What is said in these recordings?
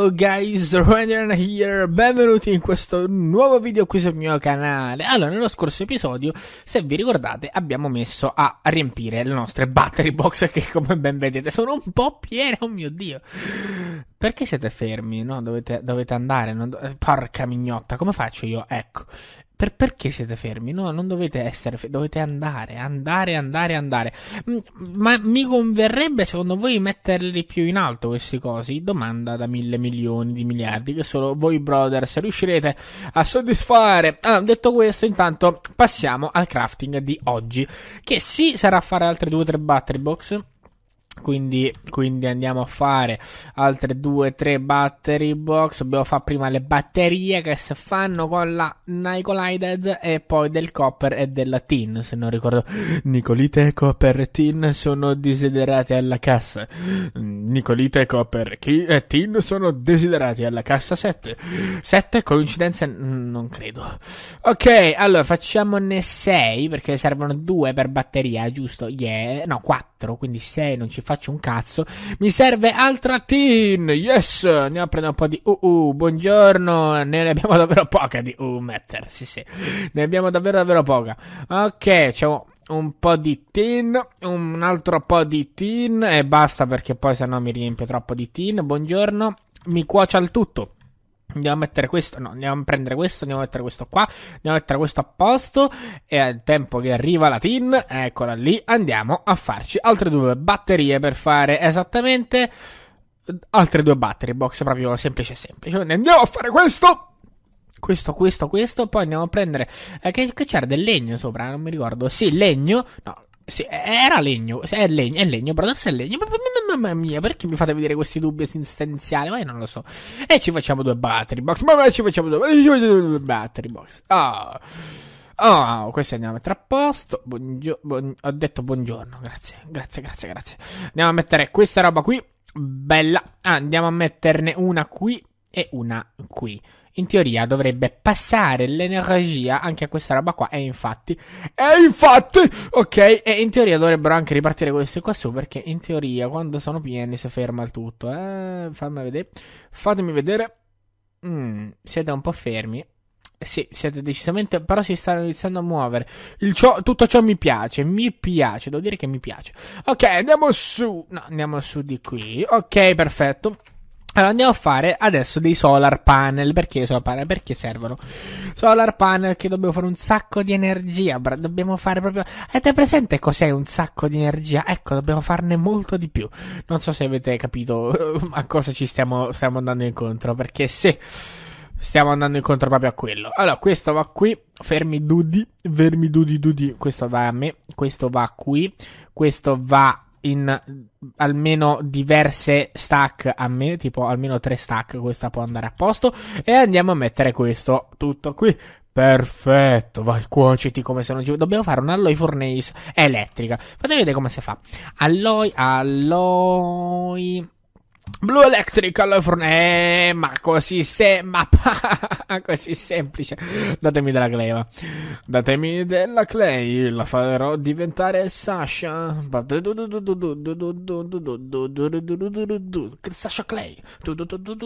Hello guys, Ryan here, benvenuti in questo nuovo video qui sul mio canale. Allora, nello scorso episodio, se vi ricordate, abbiamo messo a riempire le nostre battery box che come ben vedete sono un po' piene, oh mio Dio. Perché siete fermi? No, dovete, dovete andare. Do... Eh, porca mignotta, come faccio io? Ecco. Per, perché siete fermi? No, non dovete essere, fermi, dovete andare, andare, andare, andare. Mm, ma mi converrebbe secondo voi metterli più in alto questi cosi? Domanda da mille milioni di miliardi che solo voi brothers riuscirete a soddisfare. Ah, detto questo, intanto passiamo al crafting di oggi, che sì sarà fare altre due o tre battery box quindi, quindi, andiamo a fare altre 2-3 battery box. Dobbiamo fare prima le batterie che si fanno con la Nicolided e poi del copper e della tin. Se non ricordo, Nicolite, copper e tin sono desiderati alla cassa. Nicolite, copper e eh, tin sono desiderati alla cassa 7. 7 coincidenze? Non credo. Ok, allora facciamone 6 perché servono 2 per batteria, giusto? Yeah. No, 4, quindi 6 non ci fa faccio un cazzo. Mi serve altra tin. Yes, andiamo a prendere un po' di uh, uh. Buongiorno, ne abbiamo davvero poca di uh, metter. Sì, sì, ne abbiamo davvero davvero poca. Ok, c'è un po' di tin, un altro po' di tin e basta perché poi se no mi riempie troppo di tin. Buongiorno, mi cuocia il tutto. Andiamo a mettere questo, no, andiamo a prendere questo, andiamo a mettere questo qua, andiamo a mettere questo a posto. E al tempo che arriva la tin, eccola lì, andiamo a farci altre due batterie per fare esattamente altre due battery box, proprio semplice semplice. Quindi andiamo a fare questo! questo, questo, questo. Poi andiamo a prendere. Eh, che, che, c'era del legno sopra? Non mi ricordo. Sì, legno. No, sì, eh, era legno, è legno, è legno, Brothers è legno. Mamma mia, perché mi fate vedere questi dubbi esistenziali? Ma io non lo so. E ci facciamo due battery box. Ma ci facciamo due battery box. Ah. Oh. oh, questi andiamo a mettere a posto. Buongio- buon- ho detto buongiorno. Grazie, grazie, grazie, grazie. Andiamo a mettere questa roba qui. Bella. Ah, andiamo a metterne una qui e una qui in teoria dovrebbe passare l'energia anche a questa roba qua. E infatti, e infatti, ok. E in teoria dovrebbero anche ripartire queste qua su. Perché in teoria, quando sono pieni, si ferma il tutto. Eh, fammi vedere. Fatemi vedere. Mm, siete un po' fermi. Sì, siete decisamente. Però si stanno iniziando a muovere. Ciò, tutto ciò mi piace. Mi piace. Devo dire che mi piace. Ok, andiamo su. No, andiamo su di qui. Ok, perfetto. Allora andiamo a fare adesso dei solar panel. Perché solar panel? Perché servono? Solar panel che dobbiamo fare un sacco di energia. Bra- dobbiamo fare proprio. Avete presente cos'è un sacco di energia? Ecco, dobbiamo farne molto di più. Non so se avete capito a cosa ci stiamo, stiamo andando incontro. Perché se stiamo andando incontro proprio a quello. Allora, questo va qui, fermi dudi, fermi dudi dudi, questo va a me, questo va qui, questo va in almeno diverse stack a me, tipo almeno tre stack, questa può andare a posto. E andiamo a mettere questo tutto qui. Perfetto, vai, cuociti come se non ci... Dobbiamo fare un alloy furnace elettrica. Fate vedere come si fa. Alloy, alloy... Blue Electric Forne. Eh, ma così se. Ma così semplice. Datemi della cleva. Datemi della clay. La farò diventare Sasha. Sasha Clay.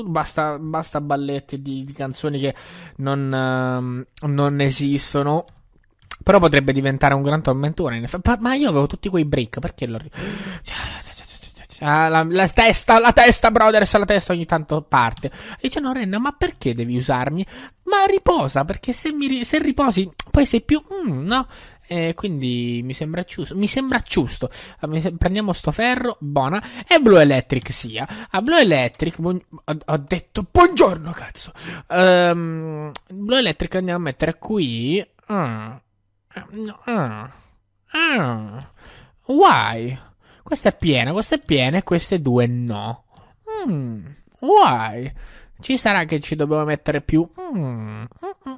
Basta, basta ballette di, di canzoni che non, uh, non esistono. Però potrebbe diventare un gran tormentone. Ma io avevo tutti quei break. Perché lo. Cioè, Ah, la, la, testa, la testa, brothers, la testa ogni tanto parte. E dice, no, Renna, ma perché devi usarmi? Ma riposa, perché se, mi, se riposi poi sei più... Mm, no? E quindi mi sembra giusto. Mi sembra giusto. Ah, prendiamo sto ferro, buona. E Blue Electric sia. A Blue Electric, buon... ho, detto buongiorno, cazzo. Um, Blue Electric andiamo a mettere qui. Mm. Mm. Mm. Why? Questa è piena, questa è piena e queste due no. Mm, why? Ci sarà che ci dobbiamo mettere più. Mm, mm,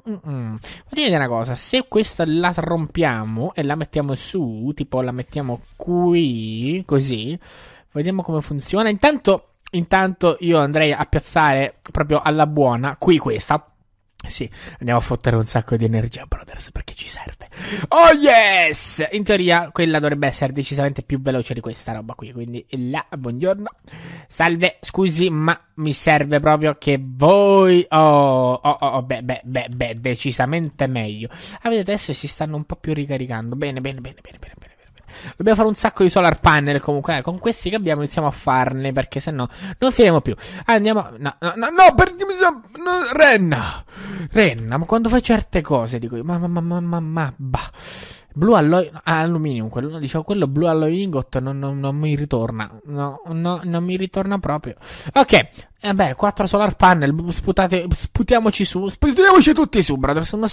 mm, mm, mm. una cosa: se questa la rompiamo e la mettiamo su, tipo la mettiamo qui, così, vediamo come funziona. Intanto, intanto io andrei a piazzare proprio alla buona qui questa. Sì, andiamo a fottere un sacco di energia, Brothers, perché ci serve. Oh yes! In teoria quella dovrebbe essere decisamente più veloce di questa roba qui, quindi là, buongiorno. Salve, scusi, ma mi serve proprio che voi... Oh, oh, oh, oh beh, beh, beh, beh, decisamente meglio. Ah, vedete, adesso si stanno un po' più ricaricando. Bene, bene, bene, bene, bene. bene. Dobbiamo fare un sacco di solar panel comunque. Eh, con questi che abbiamo iniziamo a farne perché se no non finiremo più. Andiamo... No, no, no, no, per... no Renna. Renna, ma quando fai certe cose dico io... Ma, ma, ma, ma, ma, ma bah. Blu alloy, ah, aluminium, quello, dicevo quello blu alloy ingot non, non, non mi ritorna, no, no, non mi ritorna proprio. Ok, eh beh, 4 solar panel, sputate, sputiamoci su, sputiamoci tutti su, brother, sono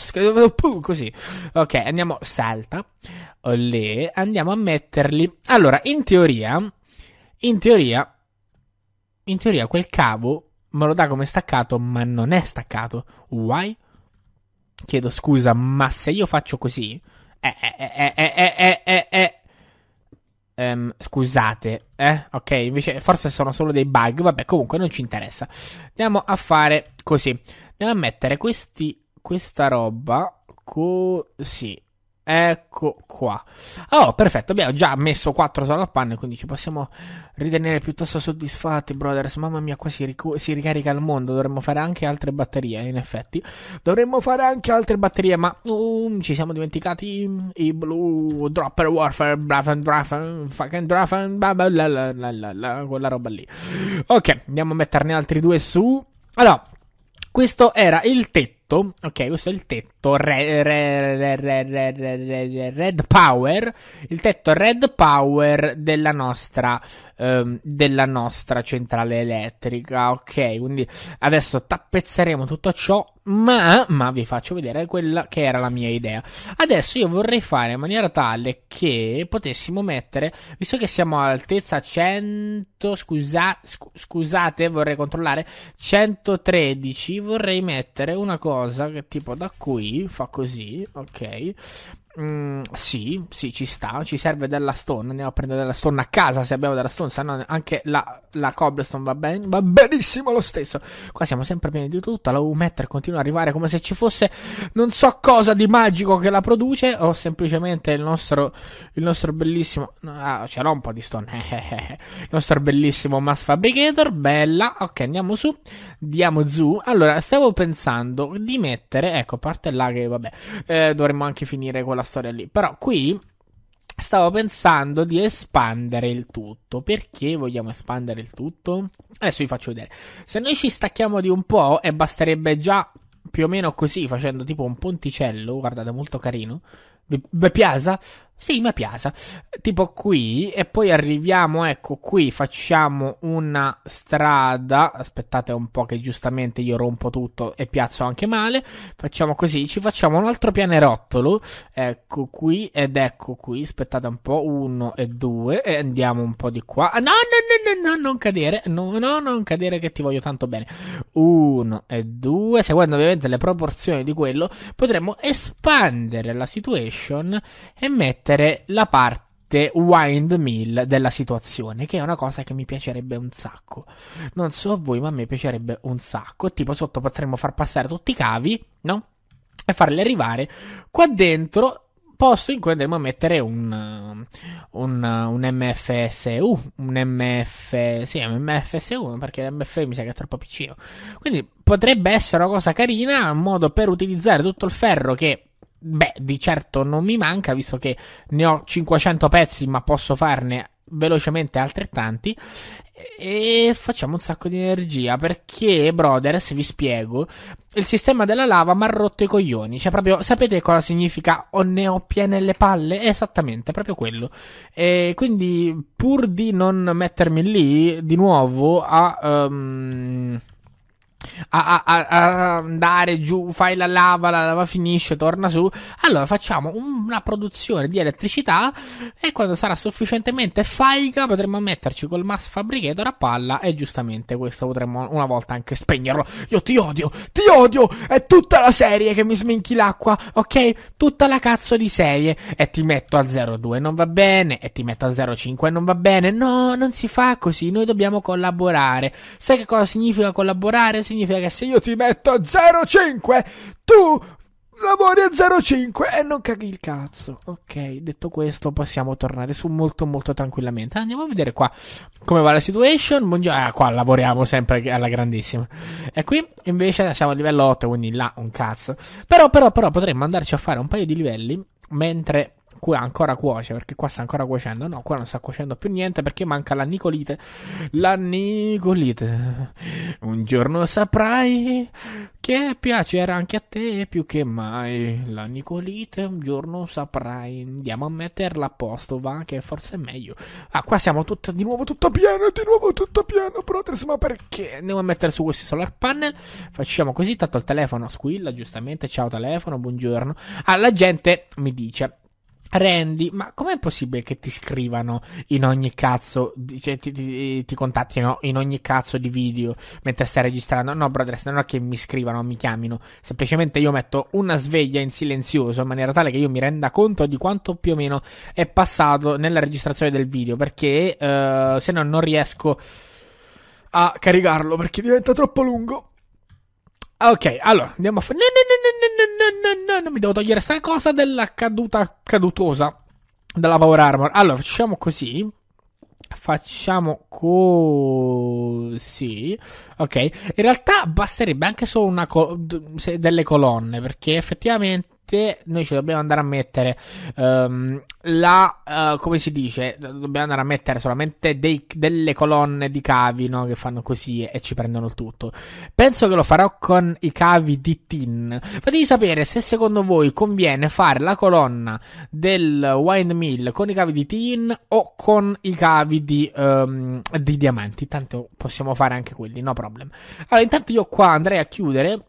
così. Ok, andiamo, salta, olè, andiamo a metterli. Allora, in teoria, in teoria, in teoria quel cavo me lo dà come staccato, ma non è staccato. Why? Chiedo scusa, ma se io faccio così... Eh, eh, eh, eh, eh, eh. Um, scusate, eh? Ok, invece forse sono solo dei bug. Vabbè, comunque non ci interessa. Andiamo a fare così. Andiamo a mettere questi, questa roba così. Ecco qua. Oh, perfetto. Abbiamo già messo 4 solo al quindi ci possiamo ritenere piuttosto soddisfatti, brothers. Mamma mia, qua si, ric- si, ricarica il mondo. Dovremmo fare anche altre batterie, in effetti. Dovremmo fare anche altre batterie, ma um, ci siamo dimenticati i blu dropper warfare, brafen, drafen, fucking drafen, quella roba lì. Ok, andiamo a metterne altri due su. Allora, questo era il tetto. Ok, questo è il tetto tetto red, Power, il tetto Red Power della nostra, ehm, della nostra centrale elettrica. Ok, quindi adesso tappezzeremo tutto ciò, ma, ma vi faccio vedere quella che era la mia idea. Adesso io vorrei fare in maniera tale che potessimo mettere, visto che siamo all'altezza 100, scusa, scu- scusate, vorrei controllare, 113, vorrei mettere una cosa che tipo da qui fa così, ok. Mm, sì, sì, ci sta. Ci serve della Stone. Andiamo a prendere della Stone a casa se abbiamo della Stone. Se no, anche la, la Cobblestone va, ben, va benissimo lo stesso. Qua siamo sempre pieni di tutto. La U-Metter continua ad arrivare come se ci fosse non so cosa di magico che la produce. O semplicemente il nostro, il nostro bellissimo. Ah, c'era un po' di Stone. il nostro bellissimo Mass Fabricator. Bella. Ok, andiamo su. Diamo zu. Allora, stavo pensando di mettere. Ecco, a parte là che vabbè. Eh, dovremmo anche finire con la quella storia lì. Però qui stavo pensando di espandere il tutto. Perché vogliamo espandere il tutto? Adesso vi faccio vedere. Se noi ci stacchiamo di un po' e basterebbe già più o meno così, facendo tipo un ponticello, guardate, molto carino. Vi piace? Sì, mi piace. Tipo qui, e poi arriviamo, ecco qui, facciamo una strada. Aspettate un po' che giustamente io rompo tutto e piazzo anche male. Facciamo così, ci facciamo un altro pianerottolo. Ecco qui ed ecco qui. Aspettate un po', uno e due. E andiamo un po' di qua. Ah, no, no, no, no, no, non cadere. No, no, non cadere che ti voglio tanto bene. Uno e due. Seguendo ovviamente le proporzioni di quello, potremmo espandere la situation e mettere mettere la parte windmill della situazione, che è una cosa che mi piacerebbe un sacco. Non so a voi, ma a me piacerebbe un sacco. Tipo sotto potremmo far passare tutti i cavi, no? E farli arrivare qua dentro posto in cui andremo a mettere un, un, un MFSU, un MF, sì, MFSU, perché l'MF mi sa che è troppo piccino. Quindi potrebbe essere una cosa carina, un modo per utilizzare tutto il ferro che Beh, di certo non mi manca, visto che ne ho 500 pezzi, ma posso farne velocemente altrettanti. E facciamo un sacco di energia perché, brothers, vi spiego. Il sistema della lava mi ha rotto i coglioni. Cioè, proprio sapete cosa significa o ne ho piene le palle? È esattamente, proprio quello. E quindi, pur di non mettermi lì di nuovo a. Um a, a, a, andare giù, fai la lava, la lava finisce, torna su. Allora facciamo una produzione di elettricità e quando sarà sufficientemente faica potremmo metterci col mass fabricator a palla e giustamente questo potremmo una volta anche spegnerlo. Io ti odio, ti odio! È tutta la serie che mi sminchi l'acqua, ok? Tutta la cazzo di serie e ti metto a 02 non va bene e ti metto a 05 non va bene. No, non si fa così, noi dobbiamo collaborare. Sai che cosa significa collaborare? significa che se io ti metto a 0,5, tu lavori a 0,5 e non caghi il cazzo. Ok, detto questo, possiamo tornare su molto, molto tranquillamente. Andiamo a vedere qua come va la situation. Buongiorno. Ah, eh, qua lavoriamo sempre alla grandissima. E qui invece siamo a livello 8, quindi là un cazzo. Però, però, però potremmo andarci a fare un paio di livelli mentre cui ancora cuoce, perché qua sta ancora cuocendo. No, qua non sta cuocendo più niente perché manca la Nicolite. La Nicolite. Un giorno saprai che piacerà anche a te più che mai. La Nicolite, un giorno saprai. Andiamo a metterla a posto, va che forse è meglio. Ah, qua siamo tutto, di nuovo tutto pieno, di nuovo tutto pieno, Protes, ma perché? Andiamo a mettere su questi solar panel. Facciamo così, tanto il telefono squilla, giustamente. Ciao telefono, buongiorno. Ah, la gente mi dice Randy, ma com'è possibile che ti scrivano in ogni cazzo, cioè, ti, ti, ti contattino in ogni cazzo di video mentre stai registrando? No, brother, non è che mi scrivano, mi chiamino, semplicemente io metto una sveglia in silenzioso in maniera tale che io mi renda conto di quanto più o meno è passato nella registrazione del video, perché eh, se no non riesco a caricarlo perché diventa troppo lungo. Ok, allora andiamo a fare. No, no, no, no, no, non mi devo togliere sta cosa della caduta cadutosa della Power Armor. Allora, facciamo così. Facciamo così. Ok. In realtà basterebbe anche solo una co- delle colonne. Perché effettivamente volte noi ci dobbiamo andare a mettere um, la, uh, come si dice, dobbiamo andare a mettere solamente dei, delle colonne di cavi no? che fanno così e ci prendono il tutto. Penso che lo farò con i cavi di tin. Fatemi sapere se secondo voi conviene fare la colonna del windmill con i cavi di tin o con i cavi di, um, di diamanti. Tanto possiamo fare anche quelli, no problem. Allora, intanto io qua andrei a chiudere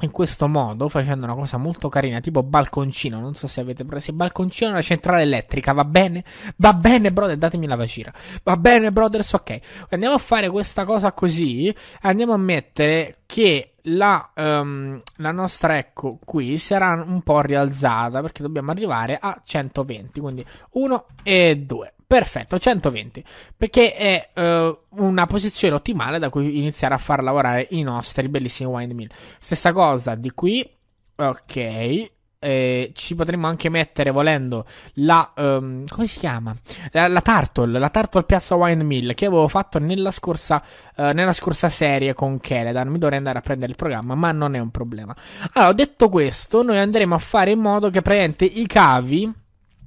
in questo modo facendo una cosa molto carina, tipo balconcino. Non so se avete preso il balconcino, una centrale elettrica, va bene? Va bene, brother, datemi la vacina. Va bene, brothers, ok. Andiamo a fare questa cosa così. Andiamo a mettere che la, um, la, nostra ecco qui sarà un po' rialzata perché dobbiamo arrivare a 120 quindi 1 e 2 perfetto 120 perché è uh, una posizione ottimale da cui iniziare a far lavorare i nostri bellissimi windmill stessa cosa di qui ok eh, ci potremmo anche mettere, volendo, la. Um, come si chiama? La, la, Turtle, la Turtle Piazza Wine Mill che avevo fatto nella scorsa, eh, nella scorsa serie con Keledan. Mi dovrei andare a prendere il programma, ma non è un problema. Allora, detto questo, noi andremo a fare in modo che praticamente i cavi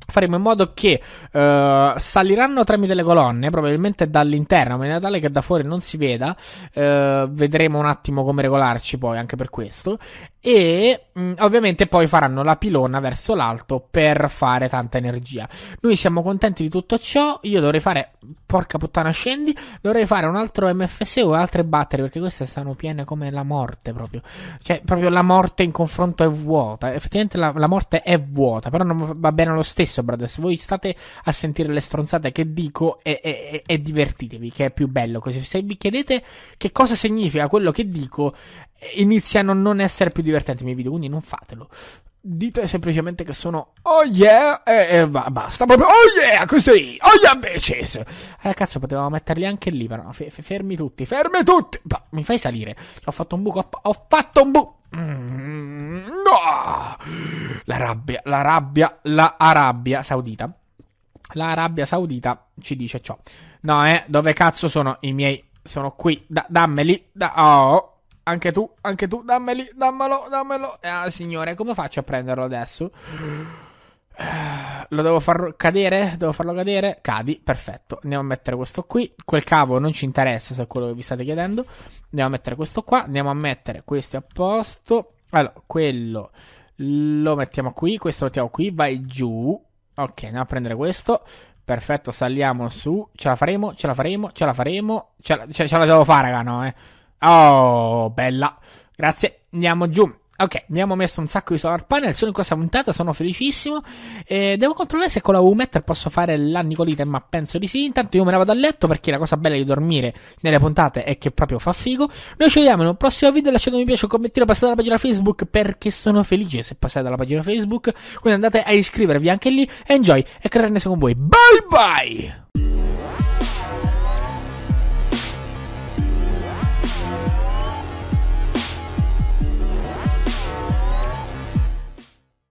faremo in modo che uh, saliranno tramite le colonne, probabilmente dall'interno, ma in tale che da fuori non si veda. Uh, vedremo un attimo come regolarci poi anche per questo e mm, ovviamente poi faranno la pilona verso l'alto per fare tanta energia. Noi siamo contenti di tutto ciò, io dovrei fare porca puttana scendi, dovrei fare un altro MFSE o altre batterie perché queste stanno piene come la morte proprio. Cioè proprio la morte in confronto è vuota, effettivamente la, la morte è vuota, però non va bene lo stesso, brother. Se Voi state a sentire le stronzate che dico e, e, e divertitevi, che è più bello così. Se vi chiedete che cosa significa quello che dico iniziano a non essere più divertenti i miei video, quindi non fatelo. Dite semplicemente che sono oh yeah e, e basta, proprio oh yeah, così, oh yeah bitches. Allora cazzo potevamo metterli anche lì, però f- f- fermi tutti, fermi tutti. Bah, mi fai salire, ho fatto un buco, ho fatto un buco. Mm, no! La rabbia, la rabbia, la Arabia Saudita. La Arabia Saudita ci dice ciò. No, eh, dove cazzo sono i miei? Sono qui, da- dammeli. Da- oh. Anche tu, anche tu, dammeli, dammelo, dammelo. Ah, signore, come faccio a prenderlo adesso? Lo devo far cadere? Devo farlo cadere? Cadi, perfetto. Andiamo a mettere questo qui. Quel cavo non ci interessa se è quello che vi state chiedendo. Andiamo a mettere questo qua. Andiamo a mettere questi a posto. Allora, quello lo mettiamo qui. Questo lo mettiamo qui. Vai giù. Ok, andiamo a prendere questo. Perfetto, saliamo su. Ce la faremo, ce la faremo, ce la faremo. Ce la, ce, ce la devo fare, raga, no, eh. Oh, bella. Grazie. Andiamo giù. Ok, abbiamo messo un sacco di solar panel, sono in questa puntata, sono felicissimo. Eh, devo controllare se con la Wumetter posso fare la Nicolita, ma penso di sì. Intanto io me ne vado a letto perché la cosa bella di dormire nelle puntate è che proprio fa figo. Noi ci vediamo in un prossimo video, lasciate un mi piace, un commentino, passate alla pagina Facebook perché sono felice se passate alla pagina Facebook. Quindi andate a iscrivervi anche lì, enjoy e crearne con voi. Bye bye!